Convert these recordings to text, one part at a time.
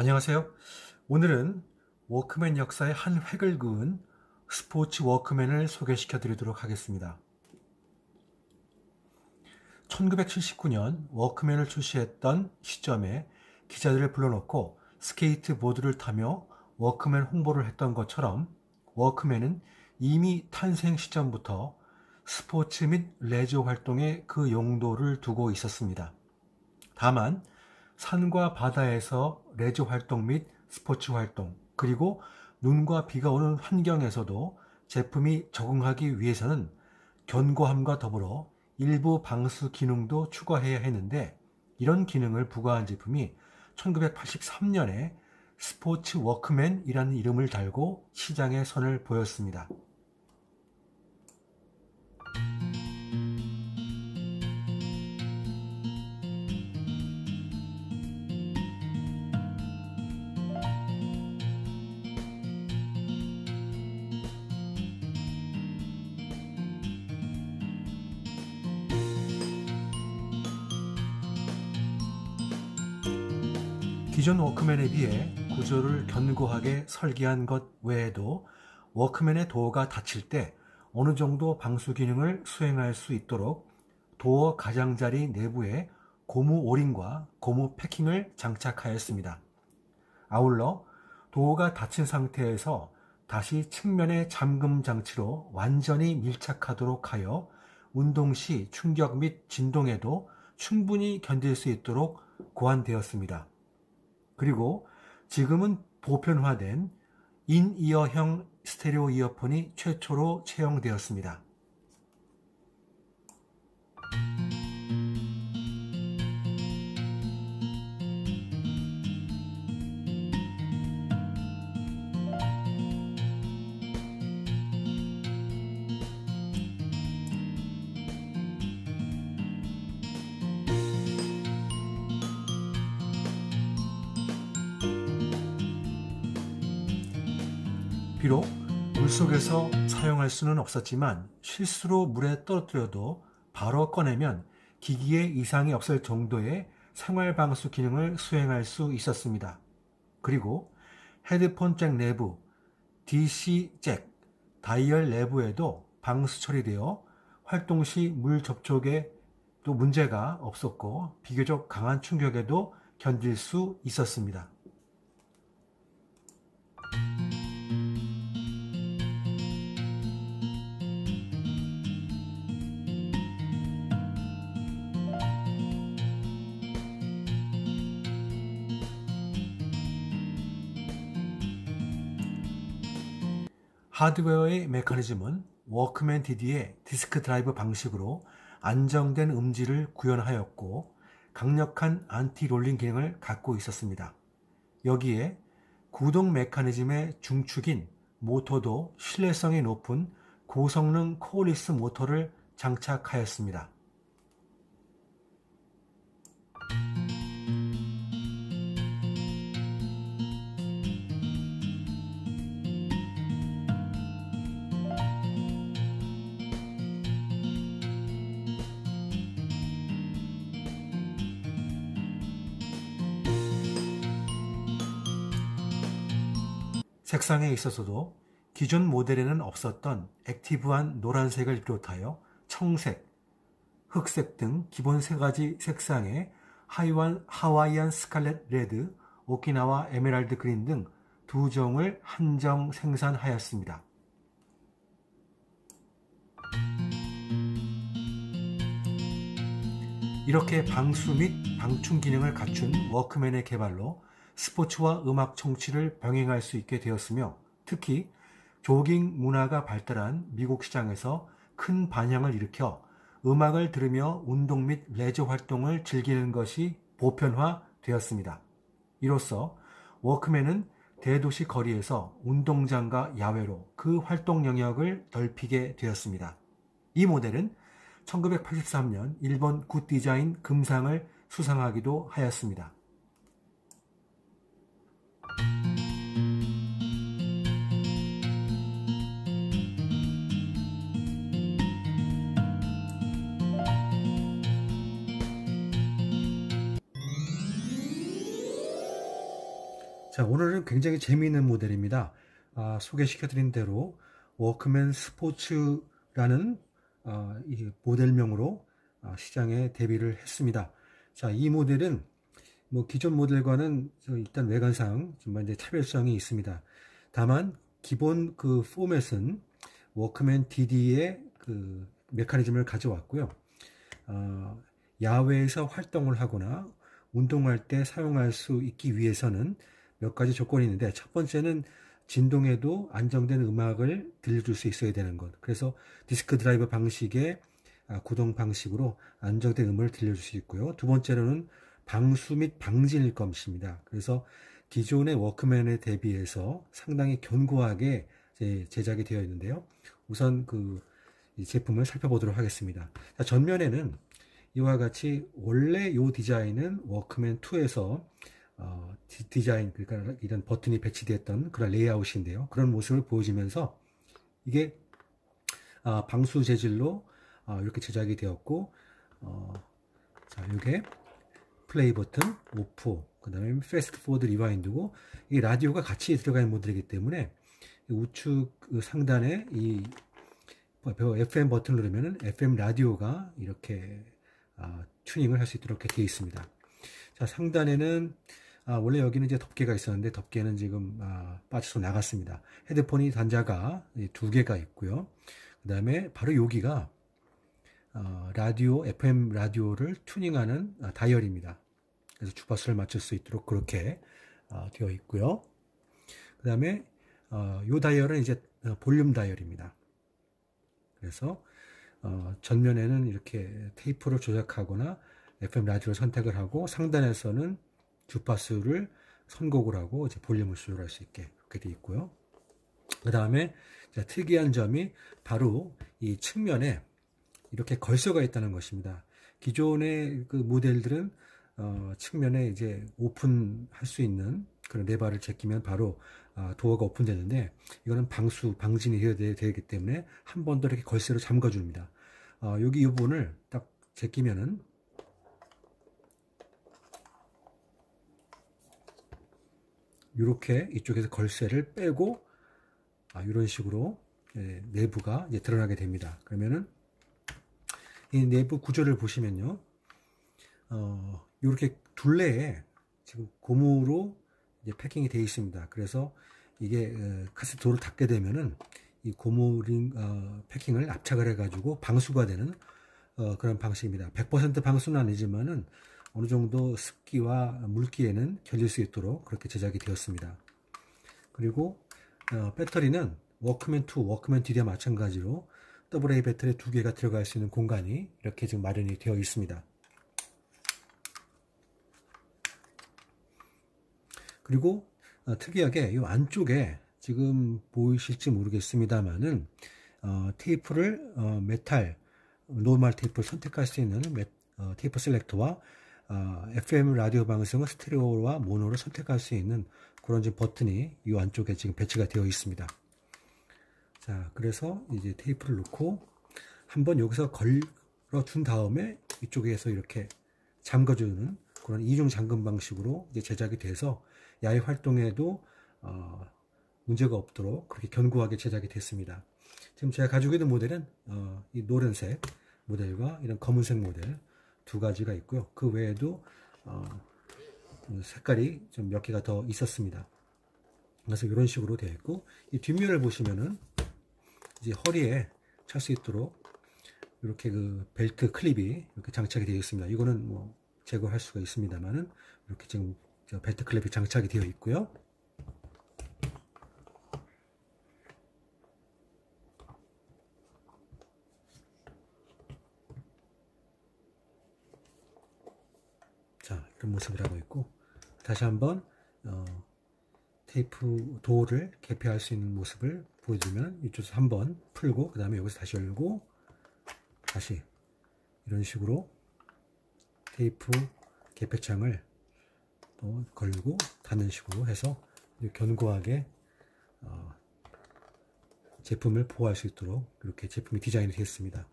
안녕하세요. 오늘은 워크맨 역사의 한 획을 그은 스포츠 워크맨을 소개시켜 드리도록 하겠습니다. 1979년 워크맨을 출시했던 시점에 기자들을 불러놓고 스케이트보드를 타며 워크맨 홍보를 했던 것처럼 워크맨은 이미 탄생 시점부터 스포츠 및 레저 활동에 그 용도를 두고 있었습니다. 다만 산과 바다에서 레저 활동 및 스포츠 활동, 그리고 눈과 비가 오는 환경에서도 제품이 적응하기 위해서는 견고함과 더불어 일부 방수 기능도 추가해야 했는데 이런 기능을 부과한 제품이 1983년에 스포츠 워크맨이라는 이름을 달고 시장에 선을 보였습니다. 기존 워크맨에 비해 구조를 견고하게 설계한 것 외에도 워크맨의 도어가 닫힐 때 어느 정도 방수 기능을 수행할 수 있도록 도어 가장자리 내부에 고무 오링과 고무 패킹을 장착하였습니다. 아울러 도어가 닫힌 상태에서 다시 측면의 잠금 장치로 완전히 밀착하도록 하여 운동 시 충격 및 진동에도 충분히 견딜 수 있도록 고안되었습니다. 그리고 지금은 보편화된 인이어형 스테레오 이어폰이 최초로 채용되었습니다. 비록 물속에서 사용할 수는 없었지만 실수로 물에 떨어뜨려도 바로 꺼내면 기기에 이상이 없을 정도의 생활 방수 기능을 수행할 수 있었습니다. 그리고 헤드폰 잭 내부, DC 잭, 다이얼 내부에도 방수 처리되어 활동 시 물 접촉에 또 문제가 없었고 비교적 강한 충격에도 견딜 수 있었습니다. 하드웨어의 메커니즘은 워크맨 DD의 디스크 드라이브 방식으로 안정된 음질을 구현하였고 강력한 안티 롤링 기능을 갖고 있었습니다. 여기에 구동 메커니즘의 중축인 모터도 신뢰성이 높은 고성능 코어리스 모터를 장착하였습니다. 색상에 있어서도 기존 모델에는 없었던 액티브한 노란색을 비롯하여 청색, 흑색 등 기본 세 가지 색상의 하이완, 하와이안 스칼렛 레드, 오키나와 에메랄드 그린 등 두 종을 한정 생산하였습니다. 이렇게 방수 및 방충 기능을 갖춘 워크맨의 개발로 스포츠와 음악 청취를 병행할 수 있게 되었으며 특히 조깅 문화가 발달한 미국 시장에서 큰 반향을 일으켜 음악을 들으며 운동 및 레저 활동을 즐기는 것이 보편화되었습니다. 이로써 워크맨은 대도시 거리에서 운동장과 야외로 그 활동 영역을 넓히게 되었습니다. 이 모델은 1983년 일본 굿디자인 금상을 수상하기도 하였습니다. 자, 오늘은 굉장히 재미있는 모델입니다. 아, 소개시켜드린 대로 워크맨 스포츠라는 아, 모델명으로 아, 시장에 데뷔를 했습니다. 자, 이 모델은 뭐 기존 모델과는 일단 외관상 정말 이제 차별성이 있습니다. 다만 기본 그 포맷은 워크맨 DD의 그 메커니즘을 가져왔고요. 어, 야외에서 활동을 하거나 운동할 때 사용할 수 있기 위해서는 몇 가지 조건이 있는데 첫 번째는 진동에도 안정된 음악을 들려줄 수 있어야 되는 것. 그래서 디스크 드라이브 방식의 아, 구동 방식으로 안정된 음을 들려줄 수 있고요. 두 번째로는 방수 및 방진일 것입니다. 그래서 기존의 워크맨에 대비해서 상당히 견고하게 제작이 되어 있는데요. 우선 그 제품을 살펴보도록 하겠습니다. 자, 전면에는 이와 같이 원래 이 디자인은 워크맨 2에서 어, 디자인 그러니까 이런 버튼이 배치됐던 그런 레이아웃인데요. 그런 모습을 보여주면서 이게 아, 방수 재질로 아, 이렇게 제작이 되었고 어, 자, 이게 플레이 버튼, 오프, 그 다음에 패스트 포드 리와인드고 이 라디오가 같이 들어가 있는 모델이기 때문에 우측 그 상단에 이 FM 뭐 버튼을 누르면 FM 라디오가 이렇게 아, 튜닝을 할 수 있도록 되어 있습니다. 자, 상단에는 아, 원래 여기는 이제 덮개가 있었는데 덮개는 지금 아, 빠져서 나갔습니다. 헤드폰이 단자가 두 개가 있고요. 그 다음에 바로 여기가 어, 라디오 FM 라디오를 튜닝하는 아, 다이얼입니다. 그래서 주파수를 맞출 수 있도록 그렇게 어, 되어 있고요. 그 다음에 어, 요 다이얼은 이제 어, 볼륨 다이얼입니다. 그래서 어, 전면에는 이렇게 테이프를 조작하거나 FM 라디오를 선택을 하고 상단에서는 주파수를 선곡을 하고 이제 볼륨을 조절할 수 있게 그렇게 돼 있고요. 그 다음에 특이한 점이 바로 이 측면에 이렇게 걸쇠가 있다는 것입니다. 기존의 그 모델들은 어, 측면에 이제 오픈할 수 있는 그런 레바를 제끼면 바로 어, 도어가 오픈되는데 이거는 방수 방진이 되어야 되기 때문에 한 번 더 이렇게 걸쇠로 잠가줍니다. 어, 여기 이 부분을 딱 제끼면은 이렇게 이쪽에서 걸쇠를 빼고 아, 이런 식으로 예, 내부가 이제 드러나게 됩니다. 그러면은 이 내부 구조를 보시면요, 어, 이렇게 둘레에 지금 고무로 이제 패킹이 되어 있습니다. 그래서 이게 카세트도를 어, 닫게 되면은 이 고무링 어, 패킹을 압착을 해가지고 방수가 되는 어, 그런 방식입니다. 100% 방수는 아니지만은 어느 정도 습기와 물기에는 견딜 수 있도록 그렇게 제작이 되었습니다. 그리고 어, 배터리는 워크맨 2, 워크맨 DD와 마찬가지로 AA 배터리 두 개가 들어갈 수 있는 공간이 이렇게 지금 마련이 되어 있습니다. 그리고 어, 특이하게 이 안쪽에 지금 보이실지 모르겠습니다만은 어, 테이프를 어, 메탈 노멀 테이프를 선택할 수 있는 메, 어, 테이프 셀렉터와 어, FM 라디오 방송을 스테레오와 모노를 선택할 수 있는 그런 좀 버튼이 이 안쪽에 지금 배치가 되어 있습니다. 자, 그래서 이제 테이프를 놓고 한번 여기서 걸어 준 다음에 이쪽에서 이렇게 잠가주는 그런 이중 잠금 방식으로 이제 제작이 돼서 야외 활동에도 어, 문제가 없도록 그렇게 견고하게 제작이 됐습니다. 지금 제가 가지고 있는 모델은 어, 이 노란색 모델과 이런 검은색 모델 두 가지가 있고요. 그 외에도 어, 음, 색깔이 좀 몇 개가 더 있었습니다. 그래서 이런 식으로 되어 있고 이 뒷면을 보시면은 이제 허리에 찰 수 있도록 이렇게 그 벨트 클립이 이렇게 장착이 되어 있습니다. 이거는 뭐 제거할 수가 있습니다만은 이렇게 지금 벨트 클립이 장착이 되어 있고요. 자 이런 모습을 하고 있고 다시 한번 어, 테이프 도어를 개폐할 수 있는 모습을 보여주면 이쪽에서 한번 풀고 그 다음에 여기서 다시 열고 다시 이런 식으로 테이프 개폐창을 또 걸고 닫는 식으로 해서 견고하게 어, 제품을 보호할 수 있도록 이렇게 제품이 디자인이 되었습니다.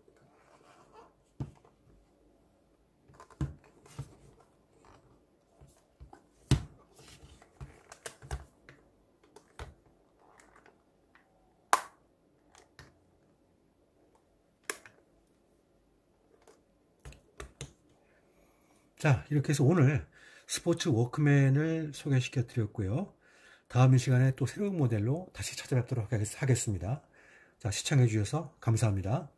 자, 이렇게 해서 오늘 스포츠 워크맨을 소개시켜 드렸고요. 다음 이 시간에 또 새로운 모델로 다시 찾아뵙도록 하겠습니다. 자, 시청해 주셔서 감사합니다.